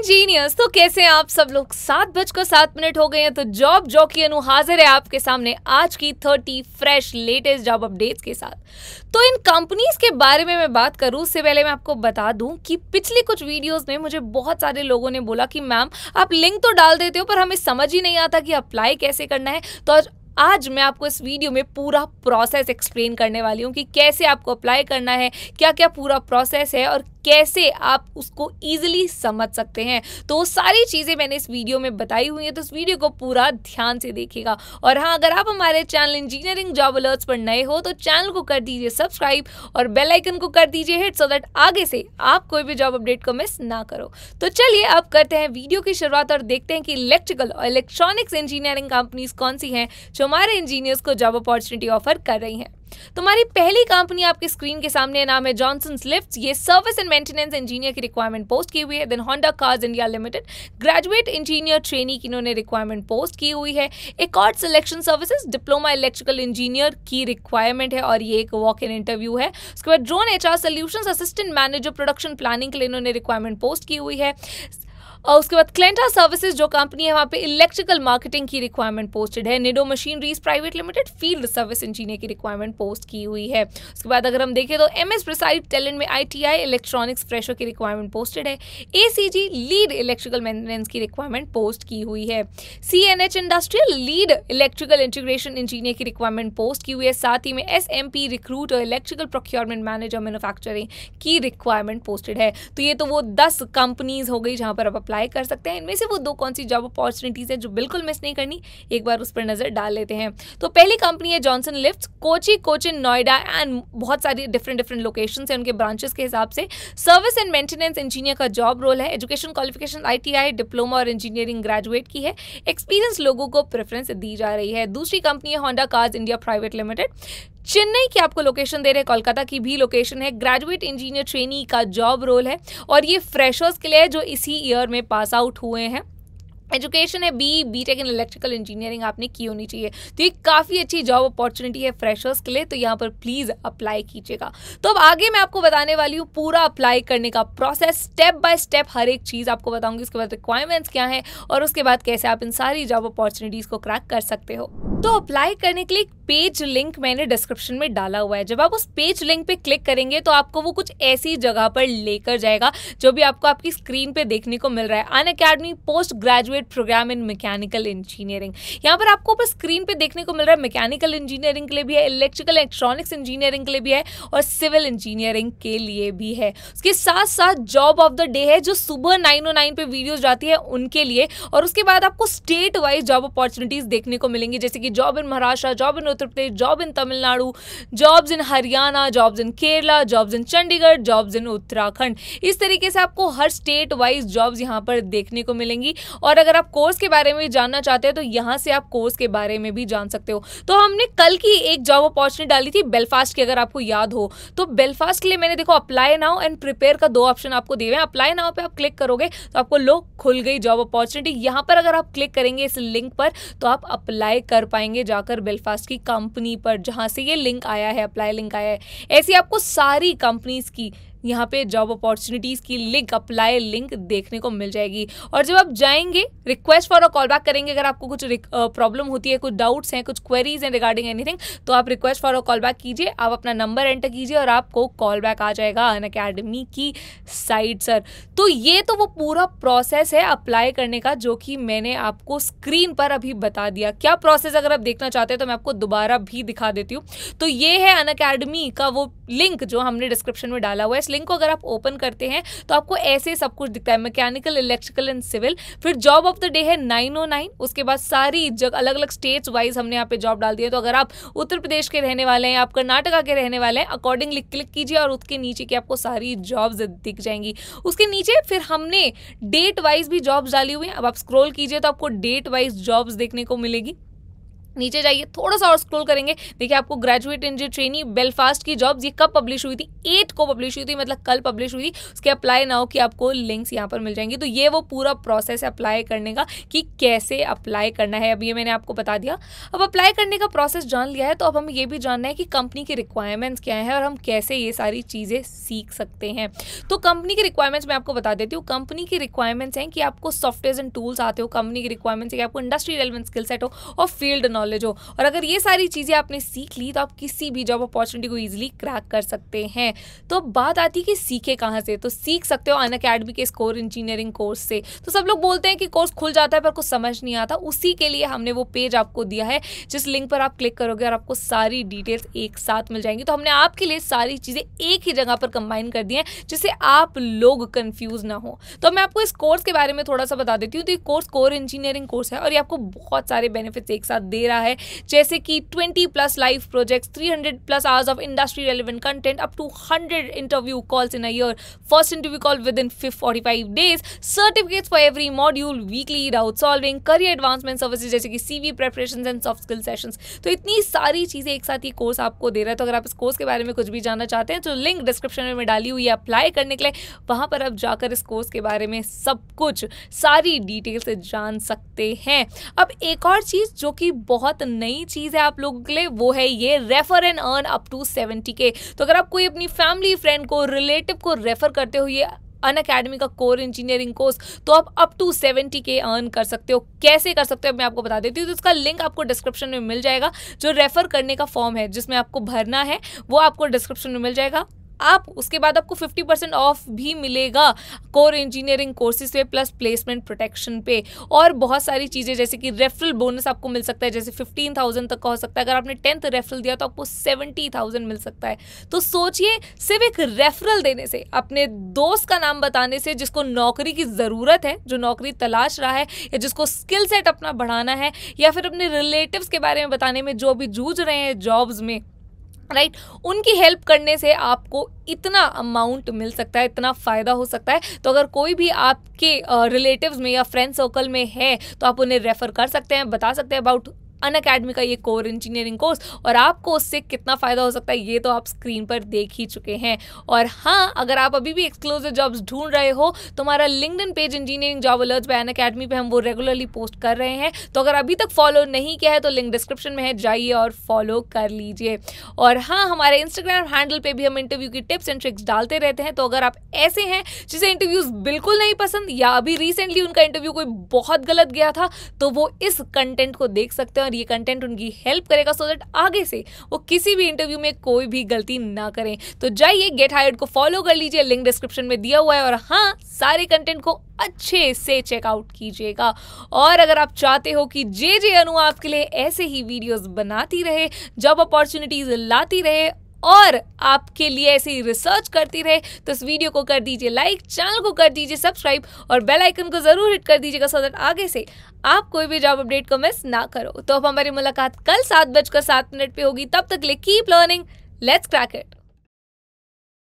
Engineers तो कैसे हैं आप सब लोग सात बजकर सात मिनट हो गए हैं तो जॉब जॉकी अनु हाजिर है आपके सामने आज की thirty fresh latest job updates के साथ तो इन कंपनीज के बारे में मैं बात करूं उससे पहले मैं आपको बता दूं कि पिछली कुछ वीडियोस में मुझे बहुत सारे लोगों ने बोला कि मैम आप लिंक तो डाल देते हो पर हमें समझ ही नहीं आता कि अप्लाई कैसे करना है तो आज आज मैं आपको इस वीडियो में पूरा प्रोसेस एक्सप्लेन करने वाली हूँ कि कैसे आपको अप्लाई करना है क्या क्या पूरा प्रोसेस है और कैसे आप उसको ईजिली समझ सकते हैं तो वो सारी चीज़ें मैंने इस वीडियो में बताई हुई हैं तो इस वीडियो को पूरा ध्यान से देखेगा और हाँ अगर आप हमारे चैनल इंजीनियरिंग जॉब अलर्ट्स पर नए हो तो चैनल को कर दीजिए सब्सक्राइब और बेल आइकन को कर दीजिए हिट सो दैट आगे से आप कोई भी जॉब अपडेट को मिस ना करो तो चलिए अब करते हैं वीडियो की शुरुआत और देखते हैं कि इलेक्ट्रिकल और इलेक्ट्रॉनिक्स इंजीनियरिंग कंपनीज कौन सी हैं जो हमारे इंजीनियर्स को जॉब अपॉर्चुनिटी ऑफर कर रही हैं तुम्हारी पहली कंपनी आपके स्क्रीन के सामने नाम है जॉनसन लिफ्ट ये सर्विस एंड मेंटेनेंस इंजीनियर की रिक्वायरमेंट पोस्ट की हुई है then Honda cars India limited graduate engineer trainee की इन्होंने रिक्वायरमेंट पोस्ट की हुई है एक और selection services diploma electrical engineer की रिक्वायरमेंट है और ये एक वॉक इन इंटरव्यू है उसके बाद drone H R assistant manager production planning के लिए इन्होंने रिक्वायरमेंट पोस्ट की हुई है और उसके बाद क्लेंटा सर्विसेज जो कंपनी है वहाँ पे इलेक्ट्रिकल मार्केटिंग की रिक्वायरमेंट पोस्टेड है Nido machineries private limited field service engineer की रिक्वायरमेंट पोस्ट की हुई है उसके बाद अगर हम देखें तो एम एस प्रिसाइड टैलेंट में I T I electronics fresher की रिक्वायरमेंट पोस्टेड है ए लीड इलेक्ट्रिकल मेंटेनेंस की रिक्वायरमेंट पोस्ट की हुई है C N H industrial lead electrical integration engineer की रिक्वायरमेंट पोस्ट की हुई है साथ ही में एस एम पी रिक्रूट और इलेक्ट्रिकल प्रोक्योरमेंट मैनेजर मैनुफैक्चरिंग की रिक्वायरमेंट पोस्टेड है तो ये तो वो दस कंपनीज हो गई जहाँ पर आप अप्लाई कर सकते हैं इनमें से वो दो कौन सी जॉब अपॉर्चुनिटीज़ है जो बिल्कुल मिस नहीं करनी एक बार उस पर नज़र डाल लेते हैं तो पहली कंपनी है Johnson lift Kochi Cochin Noida and बहुत सारी डिफरेंट डिफरेंट लोकेशन है उनके ब्रांचेस के हिसाब से सर्विस एंड मेंटेनेंस इंजीनियर का जॉब रोल है एजुकेशन क्वालिफिकेशन आई डिप्लोमा और इंजीनियरिंग ग्रेजुएट की है एक्सपीरियंस लोगों को प्रेफरेंस दी जा रही है दूसरी कंपनी है Honda cars India private limited Chennai की आपको लोकेशन दे रहे हैं कोलकाता की भी लोकेशन है ग्रेजुएट इंजीनियर ट्रेनी का जॉब रोल है और ये फ्रेशर्स के लिए जो इसी ईयर में पास आउट हुए हैं एजुकेशन है B B tech in electrical engineering आपने की होनी चाहिए तो ये काफ़ी अच्छी जॉब अपॉर्चुनिटी है फ्रेशर्स के लिए तो यहाँ पर प्लीज़ अप्लाई कीजिएगा तो अब आगे मैं आपको बताने वाली हूँ पूरा अप्लाई करने का प्रोसेस स्टेप बाय स्टेप हर एक चीज़ आपको बताऊँगी उसके बाद रिक्वायरमेंट्स क्या हैं और उसके बाद कैसे आप इन सारी जॉब अपॉर्चुनिटीज़ को क्रैक कर सकते हो तो अप्लाई करने के लिए एक पेज लिंक मैंने डिस्क्रिप्शन में डाला हुआ है जब आप उस पेज लिंक पे क्लिक करेंगे तो आपको वो कुछ ऐसी जगह पर लेकर जाएगा जो भी आपको आपकी स्क्रीन पे देखने को मिल रहा है an academy post graduate program in mechanical engineering यहाँ पर आपको ऊपर स्क्रीन पे देखने को मिल रहा है मैकेनिकल इंजीनियरिंग के लिए भी है इलेक्ट्रिकल इलेक्ट्रॉनिक्स इंजीनियरिंग के लिए भी है और सिविल इंजीनियरिंग के लिए भी है उसके साथ साथ जॉब ऑफ द डे है जो सुबह नाइन ओ नाइन पे वीडियो जाती है उनके लिए और उसके बाद आपको स्टेट वाइज जॉब अपॉर्चुनिटीज देखने को मिलेंगी जैसे कि जाएगी job in Maharashtra job in Uttar Pradesh job in Tamil Nadu jobs in Haryana jobs in Kerala jobs in Chandigarh jobs in Uttarakhand इस तरीके से आपको हर स्टेट वाइज जॉब्स यहाँ पर देखने को मिलेंगी और अगर आप कोर्स के बारे में जानना चाहते हैं तो यहाँ से आप कोर्स के बारे में भी जान सकते हो तो हमने कल की एक जॉब अपॉर्चुनिटी डाली थी बेलफास्ट की अगर आपको याद हो तो बेलफास्ट के लिए मैंने देखो अप्लाई नाउ एंड प्रिपेयर का दो ऑप्शन आपको दिए हुए हैं अप्लाई नाउ पे आप क्लिक करोगे तो आपको लो खुल गई जॉब अपॉर्चुनिटी यहाँ पर अगर आप क्लिक करेंगे इस लिंक पर तो आप अप्लाई कर पाएंगे पाएंगे जाकर बेलफास्ट की कंपनी पर जहां से ये लिंक आया है अप्लाई लिंक आया है ऐसी आपको सारी कंपनीज की यहाँ पे जॉब अपॉर्चुनिटीज़ की लिंक अप्लाई लिंक देखने को मिल जाएगी और जब आप जाएंगे request for a call back करेंगे अगर आपको कुछ प्रॉब्लम होती है कुछ डाउट्स हैं कुछ क्वेरीज हैं रिगार्डिंग एनीथिंग तो आप request for a call back कीजिए आप अपना नंबर एंटर कीजिए और आपको कॉल बैक आ जाएगा अन अकेडमी की साइट सर तो ये तो वो पूरा प्रोसेस है अप्लाई करने का जो कि मैंने आपको स्क्रीन पर अभी बता दिया क्या प्रोसेस अगर आप देखना चाहते हैं तो मैं आपको दोबारा भी दिखा देती हूँ तो ये है अन अकेडमी का वो लिंक जो हमने डिस्क्रिप्शन में डाला हुआ है लिंक को अगर आप ओपन करते हैं तो आपको ऐसे सब कुछ दिखता है मैकेनिकल इलेक्ट्रिकल एंड सिविल फिर जॉब ऑफ द डे है नाइन ओ नाइन उसके बाद सारी जगह अलग अलग स्टेट्स वाइज हमने यहाँ पे जॉब डाल दिया तो अगर आप उत्तर प्रदेश के रहने वाले हैं आप कर्नाटका के रहने वाले हैं अकॉर्डिंगली क्लिक कीजिए और उसके नीचे की आपको सारी जॉब दिख जाएंगी उसके नीचे फिर हमने डेट वाइज भी जॉब डाली हुई है अब आप स्क्रोल कीजिए तो आपको डेट वाइज जॉब्स देखने को मिलेगी नीचे जाइए थोड़ा सा और स्क्रॉल करेंगे देखिए आपको ग्रेजुएट इंजीनियर ट्रेनी बेलफास्ट की जॉब्स ये कब पब्लिश हुई थी एट को पब्लिश हुई थी मतलब कल पब्लिश हुई थी उसके अप्लाई नाउ की आपको लिंक्स यहाँ पर मिल जाएंगी तो ये वो पूरा प्रोसेस है अप्लाई करने का कि कैसे अप्लाई करना है अब ये मैंने आपको बता दिया अब अप्लाई करने का प्रोसेस जान लिया है तो अब हमें ये भी जानना है कि कंपनी की रिक्वायरमेंट्स क्या है और हम कैसे ये सारी चीज़ें सीख सकते हैं तो कंपनी की रिक्वायरमेंट्स मैं आपको बता देती हूँ कंपनी की रिक्वायरमेंट्स हैं कि आपको सॉफ्टवेयर एंड टूल्स आते हो कंपनी की रिक्वायरमेंट्स है कि आपको इंडस्ट्री रेलिवेंट स्किल सेट हो और फील्ड नॉलेज नॉलेज हो और अगर ये सारी चीज़ें आपने सीख ली तो आप किसी भी जॉब अपॉर्चुनिटी को ईजिली क्रैक कर सकते हैं तो बात आती है कि सीखे कहाँ से तो सीख सकते हो अन अकेडमी के इस कोर इंजीनियरिंग कोर्स से तो सब लोग बोलते हैं कि कोर्स खुल जाता है पर कुछ समझ नहीं आता उसी के लिए हमने वो पेज आपको दिया है जिस लिंक पर आप क्लिक करोगे और आपको सारी डिटेल्स एक साथ मिल जाएंगी तो हमने आपके लिए सारी चीज़ें एक ही जगह पर कंबाइन कर दी हैं जिससे आप लोग कन्फ्यूज ना हो तो मैं आपको इस कोर्स के बारे में थोड़ा सा बता देती हूँ तो ये कोर्स कोर इंजीनियरिंग कोर्स है और ये आपको बहुत सारे बेनिफिट्स एक साथ दे रहा है जैसे कि 20 plus live projects 300 plus hours of industry relevant content up to 100 interview calls in a year first interview call with in forty five days certificates for every module weekly doubt solving career advancement services जैसे कि CV preparation and soft skill session तो इतनी सारी चीज़ें एक साथ ही course आपको दे रहा है तो अगर आप इस कोर्स के बारे में कुछ भी जानना चाहते हैं तो लिंक डिस्क्रिप्शन में डाली हुई है अप्लाई करने के लिए वहाँ पर आप जाकर इस कोर्स के बारे में सब कुछ सारी डिटेल से जान सकते हैं अब एक और चीज़ जो कि बहुत बहुत नई चीज़ है आप लोगों के लिए वो है ये refer and earn up to seventy K तो अगर आप कोई अपनी फैमिली फ्रेंड को रिलेटिव को रेफर करते हो ये अन अकेडमी का कोर इंजीनियरिंग कोर्स तो आप up to seventy K earn कर सकते हो कैसे कर सकते हो मैं आपको बता देती हूँ तो इसका लिंक आपको डिस्क्रिप्शन में मिल जाएगा जो रेफर करने का फॉर्म है जिसमें आपको भरना है वो आपको डिस्क्रिप्शन में मिल जाएगा आप उसके बाद आपको फिफ्टी परसेंट ऑफ भी मिलेगा कोर इंजीनियरिंग कोर्सेज पे प्लस प्लेसमेंट प्रोटेक्शन पे और बहुत सारी चीज़ें जैसे कि रेफरल बोनस आपको मिल सकता है जैसे फिफ्टीन थाउजेंड तक का हो सकता है अगर आपने टेंथ रेफरल दिया तो आपको सेवेंटी थाउजेंड मिल सकता है तो सोचिए सिर्फ एक रेफरल देने से अपने दोस्त का नाम बताने से जिसको नौकरी की ज़रूरत है जो नौकरी तलाश रहा है या जिसको स्किल सेट अपना बढ़ाना है या फिर अपने रिलेटिव्स के बारे में बताने में जो अभी जूझ रहे हैं जॉब्स में राइट right? उनकी हेल्प करने से आपको इतना अमाउंट मिल सकता है इतना फ़ायदा हो सकता है तो अगर कोई भी आपके रिलेटिव्स में या फ्रेंड सर्कल में है तो आप उन्हें रेफ़र कर सकते हैं बता सकते हैं अबाउट अन अकेडमी का ये कोर इंजीनियरिंग कोर्स और आपको उससे कितना फ़ायदा हो सकता है ये तो आप स्क्रीन पर देख ही चुके हैं और हाँ अगर आप अभी भी एक्सक्लूसिव जॉब्स ढूंढ रहे हो तो हमारा LinkedIn page engineering job alert by Unacademy पर हम वो रेगुलरली पोस्ट कर रहे हैं तो अगर अभी तक फॉलो नहीं किया है तो लिंक डिस्क्रिप्शन में है जाइए और फॉलो कर लीजिए और हाँ हमारे इंस्टाग्राम हैंडल पर भी हम इंटरव्यू की टिप्स एंड ट्रिक्स डालते रहते हैं तो अगर आप ऐसे हैं जिसे इंटरव्यूज बिल्कुल नहीं पसंद या अभी रिसेंटली उनका इंटरव्यू कोई बहुत गलत गया था तो वो इस कंटेंट को देख सकते हैं और ये कंटेंट उनकी हेल्प करेगा सो दैट आगे से वो किसी भी इंटरव्यू में कोई भी गलती ना करें तो जाइए गेट हायर्ड को फॉलो कर लीजिए लिंक डिस्क्रिप्शन में दिया हुआ है और हाँ सारे कंटेंट को अच्छे से चेकआउट कीजिएगा और अगर आप चाहते हो कि जे जे अनु आपके लिए ऐसे ही वीडियोस बनाती रहे जॉब अपॉर्चुनिटीज लाती रहे और आपके लिए ऐसी रिसर्च करती रहे तो इस वीडियो को कर दीजिए लाइक चैनल को कर दीजिए सब्सक्राइब और बेल आइकन को ज़रूर हिट कर दीजिएगा सो दैट आगे से आप कोई भी जॉब अपडेट को मिस ना करो तो अब हमारी मुलाकात कल सात बजकर सात मिनट पे होगी तब तक लिए keep learning let's crack it